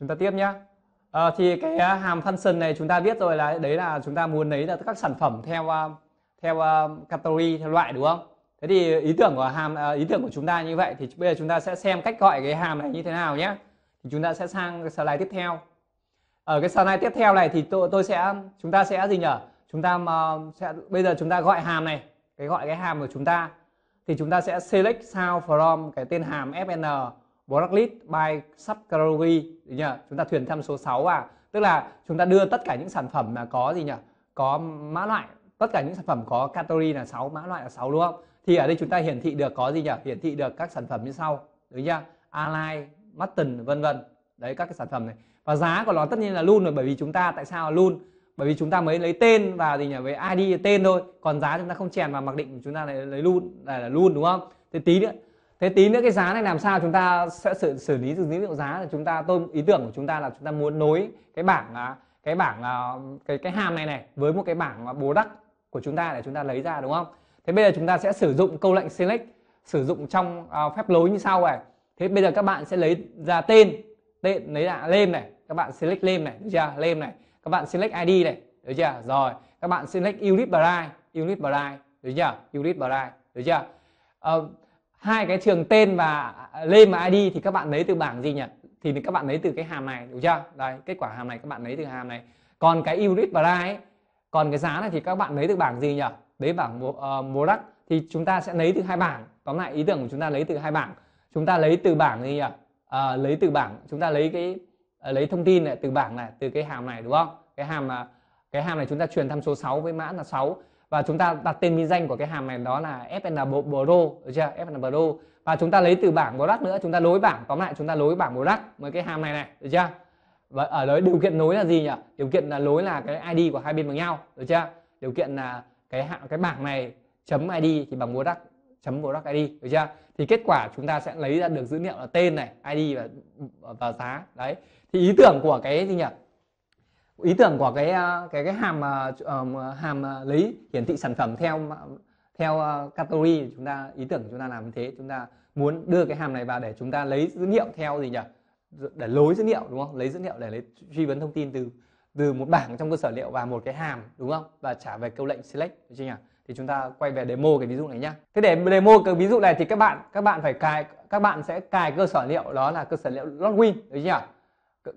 chúng ta tiếp nhé à, ờ, thì cái à, hàm function này chúng ta biết rồi là đấy là chúng ta muốn lấy là các sản phẩm theo à, theo à, category theo loại đúng không thế thì ý tưởng của hàm ý tưởng của chúng ta như vậy thì bây giờ chúng ta sẽ xem cách gọi cái hàm này như thế nào nhé thì chúng ta sẽ sang slide tiếp theo ở cái slide tiếp theo này thì tôi, tôi sẽ chúng ta sẽ gì nhở chúng ta uh, sẽ bây giờ chúng ta gọi hàm này cái gọi cái hàm của chúng ta thì chúng ta sẽ select sao from cái tên hàm fn Voraclit by Subcategory nhỉ? chúng ta thuyền thăm số 6 à? tức là chúng ta đưa tất cả những sản phẩm mà có gì nhỉ có mã loại tất cả những sản phẩm có category là 6 mã loại là 6 đúng không thì ở đây chúng ta hiển thị được có gì nhỉ hiển thị được các sản phẩm như sau đúng chưa Align Mutton vân vân đấy các cái sản phẩm này và giá của nó tất nhiên là luôn rồi bởi vì chúng ta tại sao là luôn bởi vì chúng ta mới lấy tên và gì nhỉ với ID tên thôi còn giá chúng ta không chèn vào mặc định chúng ta lại lấy luôn là, là luôn đúng không thế tí nữa thế tí nữa cái giá này làm sao chúng ta sẽ xử, xử lý từ dữ liệu giá là chúng ta tôi ý tưởng của chúng ta là chúng ta muốn nối cái bảng à, cái bảng à, cái cái hàm này này với một cái bảng à, bố đắc của chúng ta để chúng ta lấy ra đúng không thế bây giờ chúng ta sẽ sử dụng câu lệnh select sử dụng trong uh, phép lối như sau này thế bây giờ các bạn sẽ lấy ra tên tên lấy là lên này các bạn select lên này được chưa lên này các bạn select id này được chưa rồi các bạn select unit bright unit bright được chưa unit bright được chưa uh, hai cái trường tên và lên và id thì các bạn lấy từ bảng gì nhỉ thì các bạn lấy từ cái hàm này đúng chưa đây kết quả hàm này các bạn lấy từ hàm này còn cái unit và ấy còn cái giá này thì các bạn lấy từ bảng gì nhỉ đấy bảng uh, đắc ờ, thì chúng ta sẽ lấy từ hai bảng tóm lại ý tưởng của chúng ta lấy từ hai bảng chúng ta lấy từ bảng gì nhỉ à, lấy từ bảng chúng ta lấy cái ờ, lấy thông tin này từ bảng này từ cái hàm này đúng không cái hàm cái hàm này chúng ta truyền tham số 6 với mã là 6 và chúng ta đặt tên mỹ danh của cái hàm này đó là FN Pro được chưa FN Pro và chúng ta lấy từ bảng Product nữa chúng ta nối bảng tóm lại chúng ta nối bảng Product với cái hàm này này được chưa và ở đấy điều kiện nối là gì nhỉ điều kiện là nối là cái ID của hai bên bằng nhau được chưa điều kiện là cái hạng cái bảng này chấm ID thì bằng Product chấm Product ID được chưa thì kết quả chúng ta sẽ lấy ra được dữ liệu là tên này ID và và giá đấy thì ý tưởng của cái gì nhỉ ý tưởng của cái ờ, cái cái hàm uh, hàm lấy hiển thị sản phẩm theo theo category chúng ta ý tưởng chúng ta làm như thế chúng ta muốn đưa cái hàm này vào để chúng ta lấy dữ liệu theo gì nhỉ để lối dữ liệu đúng không lấy dữ liệu để lấy truy vấn thông tin từ từ một bảng trong cơ sở liệu và một cái hàm đúng không và trả về câu lệnh select được chưa nhỉ thì chúng ta quay về demo cái ví dụ này nhá thế để demo cái ví dụ này thì các bạn các bạn phải cài các bạn sẽ cài cơ sở liệu đó là cơ sở liệu logwin được chưa nhỉ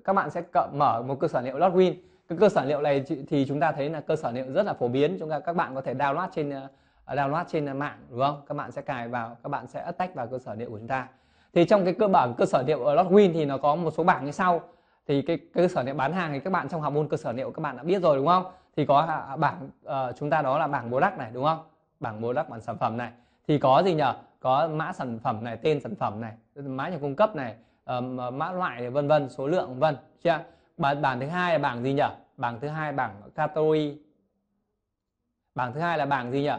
các bạn sẽ mở một cơ sở liệu logwin cái cơ sở liệu này thì chúng ta thấy là cơ sở liệu rất là phổ biến chúng ta các bạn có thể download trên ờ, ờ, download trên ờ, mạng đúng không các bạn sẽ cài vào các bạn sẽ tách vào cơ sở liệu của chúng ta thì trong cái cơ bản cơ sở liệu ở Lotwin thì nó có một số bảng như sau thì cái, cái cơ sở liệu bán hàng thì các bạn trong học môn cơ sở liệu các bạn đã biết rồi đúng không thì có à, à, bảng uh, chúng ta đó là bảng product này đúng không bảng product bảng sản phẩm này thì có gì nhở có mã sản phẩm này tên sản phẩm này mã nhà cung cấp này uh, mã loại này, vân vân số lượng vân chưa bảng, bảng thứ hai là bảng gì nhỉ bảng thứ hai bảng category bảng thứ hai là bảng gì nhỉ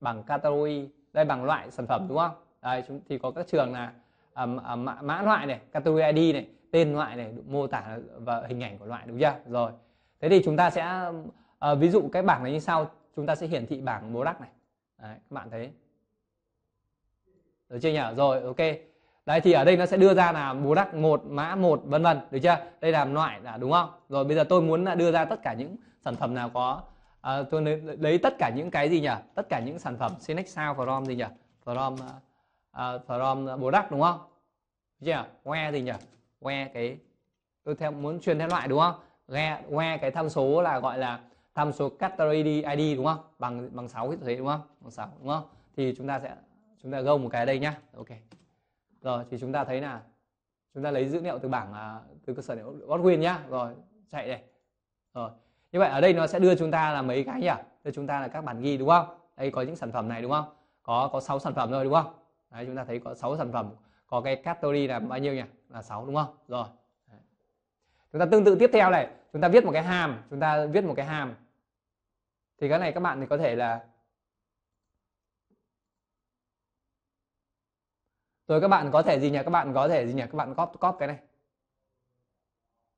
bảng category đây bảng loại sản phẩm đúng không đây chúng thì có các trường là um, um, mã, mã loại này category id này tên loại này mô tả và hình ảnh của loại đúng chưa rồi thế thì chúng ta sẽ uh, ví dụ cái bảng này như sau chúng ta sẽ hiển thị bảng product này đấy, các bạn thấy được chưa nhỉ rồi ok đấy thì ở đây nó sẽ đưa ra là bố đắc một mã một vân vân được chưa đây là loại là đúng không rồi bây giờ tôi muốn đưa ra tất cả những sản phẩm nào có à, tôi lấy, lấy tất cả những cái gì nhỉ tất cả những sản phẩm select sao from gì nhỉ from uh, à, à, from bố đắc đúng không được chưa que gì nhỉ que cái tôi theo muốn truyền theo loại đúng không que que cái tham số là gọi là tham số category ID đúng không? Bằng bằng 6 thế đúng không? Bằng sáu đúng không? Thì chúng ta sẽ chúng ta gâu một cái đây nhá. Ok rồi thì chúng ta thấy là chúng ta lấy dữ liệu từ bảng à, từ cơ sở liệu Godwin nhá rồi chạy đây rồi như vậy ở đây nó sẽ đưa chúng ta là mấy cái nhỉ đưa chúng ta là các bản ghi đúng không đây có những sản phẩm này đúng không có có 6 sản phẩm rồi đúng không đấy chúng ta thấy có 6 sản phẩm có cái category là bao nhiêu nhỉ là 6 đúng không rồi chúng ta tương tự tiếp theo này chúng ta viết một cái hàm chúng ta viết một cái hàm thì cái này các bạn thì có thể là rồi các bạn có thể gì nhỉ các bạn có thể gì nhỉ các bạn cóp cóp cái này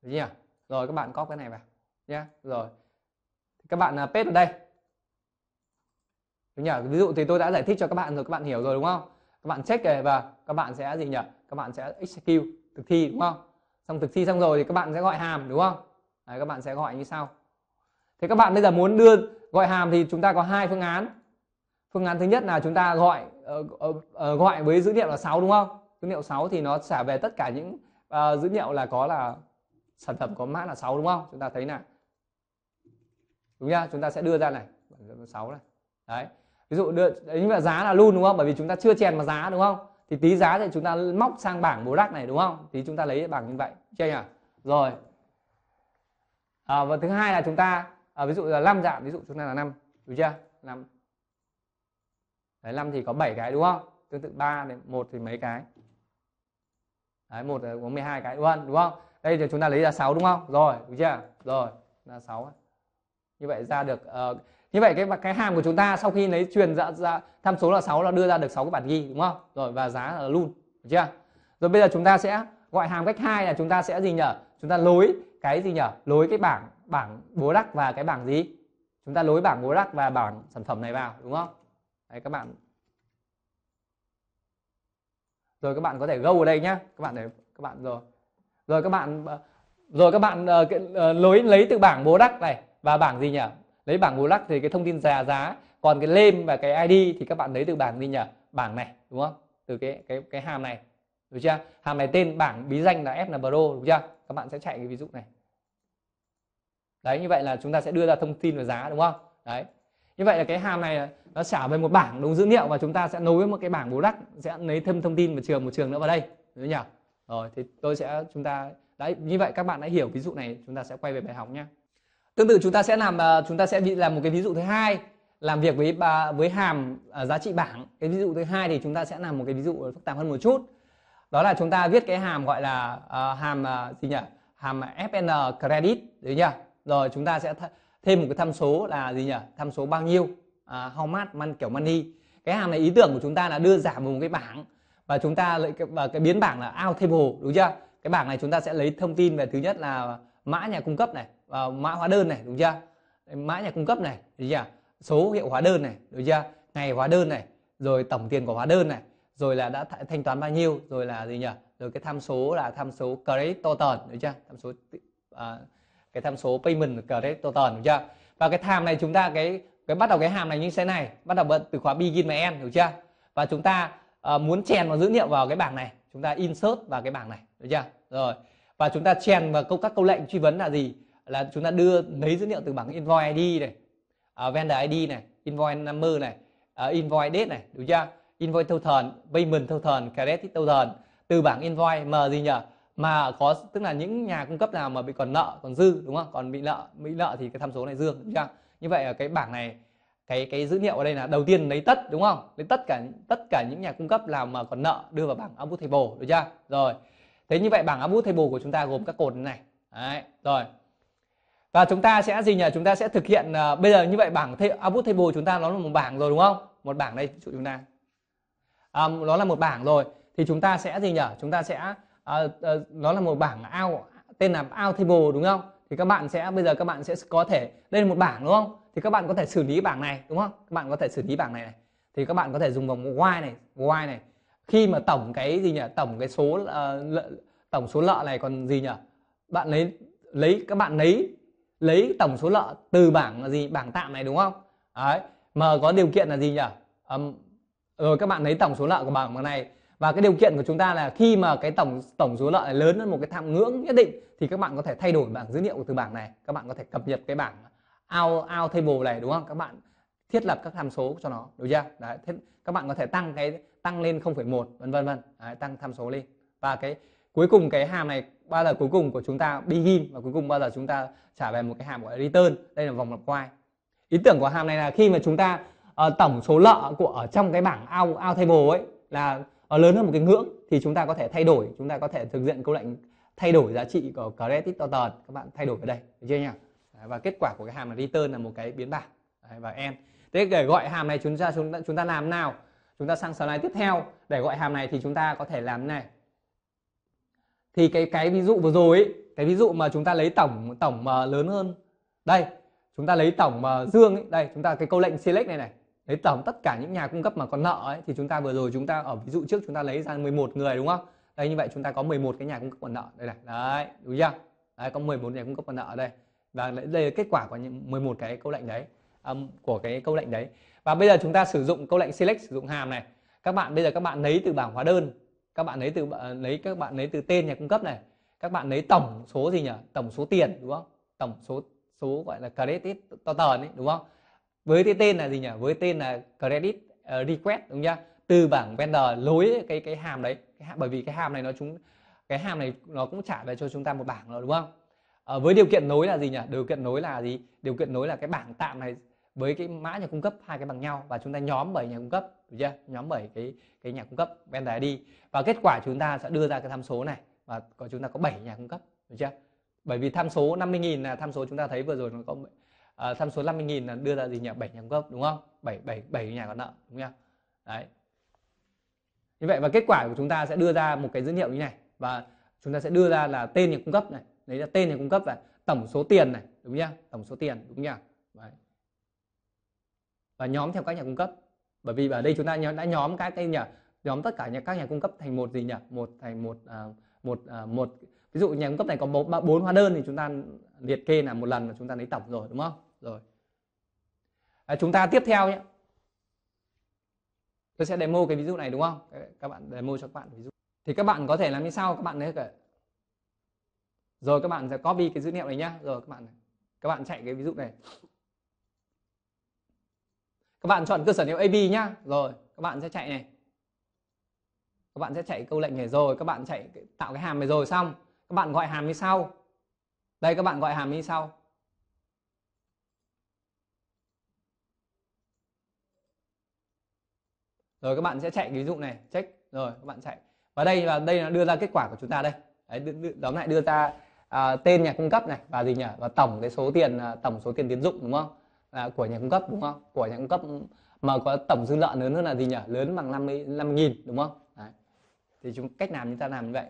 gì nhỉ rồi các bạn cóp cái này vào nhé rồi các bạn à, paste ở đây đúng nhỉ ví dụ thì tôi đã giải thích cho các bạn rồi các bạn hiểu rồi đúng không các bạn check về và các bạn sẽ gì nhỉ các bạn sẽ execute thực thi đúng không xong thực thi xong rồi thì các bạn sẽ gọi hàm đúng không Đấy, các bạn sẽ gọi như sau thế các bạn bây giờ muốn đưa gọi hàm thì chúng ta có hai phương án phương án thứ nhất là chúng ta gọi uh, uh, gọi với dữ liệu là 6 đúng không dữ liệu 6 thì nó trả về tất cả những uh, dữ liệu là có là sản phẩm có mã là 6 đúng không chúng ta thấy là đúng nhá chúng ta sẽ đưa ra này 6 này đấy ví dụ đưa như là giá là luôn đúng không bởi vì chúng ta chưa chèn vào giá đúng không thì tí giá thì chúng ta móc sang bảng bố đắc này đúng không thì chúng ta lấy bảng như vậy chưa nhỉ rồi à, và thứ hai là chúng ta à, ví dụ là năm dạng ví dụ chúng ta là năm đúng chưa năm đấy, 5 thì có 7 cái đúng không tương tự 3 đến 1 thì mấy cái đấy 1 là có 12 cái luôn đúng không đây thì chúng ta lấy ra 6 đúng không rồi đúng chưa rồi là 6 như vậy ra được uh, như vậy cái cái hàm của chúng ta sau khi lấy truyền ra, ra tham số là 6 là đưa ra được 6 cái bản ghi đúng không rồi và giá là luôn đúng chưa rồi bây giờ chúng ta sẽ gọi hàm cách hai là chúng ta sẽ gì nhở chúng ta lối cái gì nhở lối cái bảng bảng bố đắc và cái bảng gì chúng ta lối bảng bố đắc và bảng sản phẩm này vào đúng không đấy các bạn rồi các bạn có thể gâu ở đây nhé các bạn để các bạn rồi rồi các bạn ờ, rồi các bạn lối ờ, ờ, lấy từ bảng bố đắc này và bảng gì nhỉ lấy bảng bố đắc thì cái thông tin giá giá còn cái lên và cái id thì các bạn lấy từ bảng gì nhỉ bảng này đúng không từ cái cái cái hàm này đúng chưa hàm này tên bảng bí danh là f là pro đúng chưa các bạn sẽ chạy cái ví dụ này đấy như vậy là chúng ta sẽ đưa ra thông tin về giá đúng không đấy như vậy là cái hàm này nó trả về một bảng đúng dữ liệu và chúng ta sẽ nối với một cái bảng bố đắc sẽ lấy thêm thông tin một trường một trường nữa vào đây đúng nhỉ rồi thì tôi sẽ chúng ta đấy như vậy các bạn đã hiểu ví dụ này chúng ta sẽ quay về bài học nhé tương tự chúng ta sẽ làm ờ, chúng ta sẽ làm một cái ví dụ thứ hai làm việc với với hàm ờ, giá trị bảng cái ví dụ thứ hai thì chúng ta sẽ làm một cái ví dụ phức tạp hơn một chút đó là chúng ta viết cái hàm gọi là uh, hàm uh, gì nhỉ hàm fn credit đấy nhỉ rồi chúng ta sẽ th- thêm một cái tham số là gì nhỉ tham số bao nhiêu à, how much man kiểu money cái hàm này ý tưởng của chúng ta là đưa giảm vào một cái bảng và chúng ta lại và cái biến bảng là ao thêm hồ đúng chưa cái bảng này chúng ta sẽ lấy thông tin về thứ nhất là mã nhà cung cấp này và mã hóa đơn này đúng chưa mã nhà cung cấp này đúng chưa số hiệu hóa đơn này đúng chưa ngày hóa đơn này rồi tổng tiền của hóa đơn này rồi là đã thanh toán bao nhiêu rồi là gì nhỉ rồi cái tham số là tham số credit total đúng chưa tham số uh, cái tham số payment credit total đúng chưa và cái hàm này chúng ta cái cái bắt đầu cái hàm này như thế này bắt đầu bật từ khóa begin và end đúng chưa và chúng ta uh, muốn chèn vào dữ liệu vào cái bảng này chúng ta insert vào cái bảng này đúng chưa rồi và chúng ta chèn vào câu các câu lệnh truy vấn là gì là chúng ta đưa lấy dữ liệu từ bảng invoice id này uh, vendor id này invoice number này uh, invoice date này đúng chưa invoice total payment total credit total từ bảng invoice m gì nhỉ mà có tức là những nhà cung cấp nào mà bị còn nợ còn dư đúng không còn bị nợ bị nợ thì cái tham số này dương đúng chưa như vậy ở cái bảng này cái cái dữ liệu ở đây là đầu tiên lấy tất đúng không lấy tất cả tất cả những nhà cung cấp nào mà còn nợ đưa vào bảng output table được chưa rồi thế như vậy bảng output table của chúng ta gồm các cột này đấy rồi và chúng ta sẽ gì nhỉ chúng ta sẽ thực hiện uh, bây giờ như vậy bảng output table chúng ta nó là một bảng rồi đúng không một bảng đây chúng ta à, nó là một bảng rồi thì chúng ta sẽ gì nhỉ chúng ta sẽ à, à, nó là một bảng ao tên là ao table đúng không thì các bạn sẽ bây giờ các bạn sẽ có thể lên một bảng đúng không thì các bạn có thể xử lý bảng này đúng không các bạn có thể xử lý bảng này, này. thì các bạn có thể dùng vòng y này y này khi mà tổng cái gì nhỉ tổng cái số uh, lợ, tổng số lợ này còn gì nhỉ bạn lấy lấy các bạn lấy lấy tổng số lợ từ bảng là gì bảng tạm này đúng không đấy mà có điều kiện là gì nhỉ um, rồi các bạn lấy tổng số lợ của bảng này và cái điều kiện của chúng ta là khi mà cái tổng tổng số lợi lớn hơn một cái tham ngưỡng nhất định thì các bạn có thể thay đổi bảng dữ liệu từ bảng này các bạn có thể cập nhật cái bảng out out table này đúng không các bạn thiết lập các tham số cho nó đúng chưa đấy thế các bạn có thể tăng cái tăng lên 0,1 vân vân vân tăng tham số lên và cái cuối cùng cái hàm này bao giờ cuối cùng của chúng ta begin và cuối cùng bao giờ chúng ta trả về một cái hàm gọi là return đây là vòng lặp quay ý tưởng của hàm này là khi mà chúng ta uh, tổng số lợi của ở trong cái bảng out out table ấy là Ờ, lớn hơn một cái ngưỡng thì chúng ta có thể thay đổi chúng ta có thể thực hiện câu lệnh thay đổi giá trị của credit total các bạn thay đổi ở đây được chưa nhỉ và kết quả của cái hàm là return là một cái biến bảng và em thế để gọi hàm này chúng ta chúng ta chúng ta làm nào chúng ta sang slide tiếp theo để gọi hàm này thì chúng ta có thể làm này thì cái cái ví dụ vừa rồi ấy, cái ví dụ mà chúng ta lấy tổng tổng mà lớn hơn đây chúng ta lấy tổng mà dương ấy, đây chúng ta cái câu lệnh select này này Đấy tổng tất cả những nhà cung cấp mà còn nợ ấy, thì chúng ta vừa rồi chúng ta ở ví dụ trước chúng ta lấy ra 11 người đúng không? Đây như vậy chúng ta có 11 cái nhà cung cấp còn nợ đây này. Đấy, đúng chưa? Đấy có 11 nhà cung cấp còn nợ ở đây. Và đây là kết quả của những 11 cái câu lệnh đấy à, của cái câu lệnh đấy. Và bây giờ chúng ta sử dụng câu lệnh select sử dụng hàm này. Các bạn bây giờ các bạn lấy từ bảng hóa đơn, các bạn lấy từ ờ, lấy các bạn lấy từ tên nhà cung cấp này. Các bạn lấy tổng số gì nhỉ? Tổng số tiền đúng không? Tổng số số gọi là credit total ấy đúng không? với cái tên là gì nhỉ với tên là credit ờ, request đúng nhá từ bảng vendor lối cái cái hàm đấy cái, bởi vì cái hàm này nó chúng cái hàm này nó cũng trả về cho chúng ta một bảng rồi đúng không à, với điều kiện nối là gì nhỉ điều kiện nối là gì điều kiện nối là cái bảng tạm này với cái mã nhà cung cấp hai cái bằng nhau và chúng ta nhóm bởi nhà cung cấp được chưa nhóm bởi cái cái nhà cung cấp vendor đi và kết quả chúng ta sẽ đưa ra cái tham số này và có chúng ta có 7 nhà cung cấp được chưa bởi vì tham số 50.000 là tham số chúng ta thấy vừa rồi nó có à, tham số 50.000 là đưa ra gì nhỉ? 7 nhà cung cấp đúng không? 7 7 7 nhà có nợ đúng không Đấy. Như vậy và kết quả của chúng ta sẽ đưa ra một cái dữ liệu như này và chúng ta sẽ đưa ra là tên nhà cung cấp này, đấy là tên nhà cung cấp và tổng số tiền này, đúng nhá? Tổng số tiền đúng nhỉ? Đấy. Và nhóm theo các nhà cung cấp. Bởi vì ở đây chúng ta đã nhóm các cái nhà nhóm tất cả nhà, các nhà cung cấp thành một gì nhỉ? Một thành một à, một à, một ví dụ nhà cung cấp này có bốn hóa đơn thì chúng ta liệt kê là một lần là chúng ta lấy tổng rồi đúng không? rồi à, chúng ta tiếp theo nhé tôi sẽ demo cái ví dụ này đúng không các bạn demo cho các bạn ví dụ thì các bạn có thể làm như sau các bạn đấy cả rồi các bạn sẽ copy cái dữ liệu này nhá rồi các bạn các bạn chạy cái ví dụ này các bạn chọn cơ sở liệu AB nhá rồi các bạn sẽ chạy này các bạn sẽ chạy câu lệnh này rồi các bạn chạy tạo cái hàm này rồi xong các bạn gọi hàm như sau đây các bạn gọi hàm như sau rồi các bạn sẽ chạy ví dụ này check rồi các bạn chạy và đây là đây là đưa ra kết quả của chúng ta đây đấy tóm lại đưa ra à, tên nhà cung cấp này và gì nhỉ và tổng cái số tiền à, tổng số tiền tiến dụng đúng không à, của nhà cung cấp đúng không của nhà cung cấp mà có tổng dư nợ lớn hơn là gì nhỉ lớn bằng 50 năm nghìn đúng không đấy. thì chúng cách làm chúng ta làm như vậy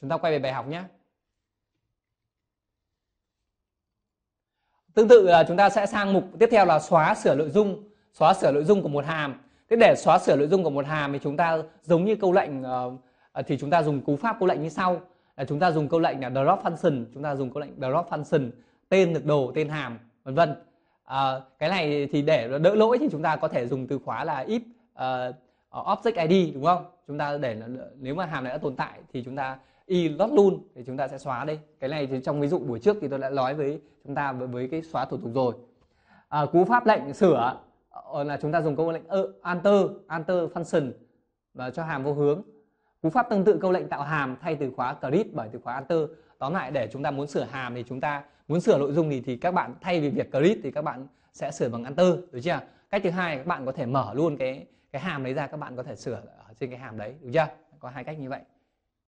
chúng ta quay về bài học nhé tương tự là chúng ta sẽ sang mục tiếp theo là xóa sửa nội dung xóa sửa nội dung của một hàm thế để xóa sửa nội dung của một hàm thì chúng ta giống như câu lệnh uh, thì chúng ta dùng cú pháp câu lệnh như sau là chúng ta dùng câu lệnh là drop function chúng ta dùng câu lệnh drop function tên được đồ tên hàm vân vân à, cái này thì để đỡ lỗi thì chúng ta có thể dùng từ khóa là if uh, object id đúng không chúng ta để nếu mà hàm này đã tồn tại thì chúng ta y lót luôn thì chúng ta sẽ xóa đây cái này thì trong ví dụ buổi trước thì tôi đã nói với chúng ta với, với cái xóa thủ tục rồi à, cú pháp lệnh sửa Ờ, là chúng ta dùng câu lệnh alter ờ, alter function và cho hàm vô hướng cú pháp tương tự câu lệnh tạo hàm thay từ khóa create bởi từ khóa alter tóm lại để chúng ta muốn sửa hàm thì chúng ta muốn sửa nội dung thì thì các bạn thay vì việc create thì các bạn sẽ sửa bằng alter được chưa cách thứ hai các bạn có thể mở luôn cái cái hàm đấy ra các bạn có thể sửa ở trên cái hàm đấy được chưa có hai cách như vậy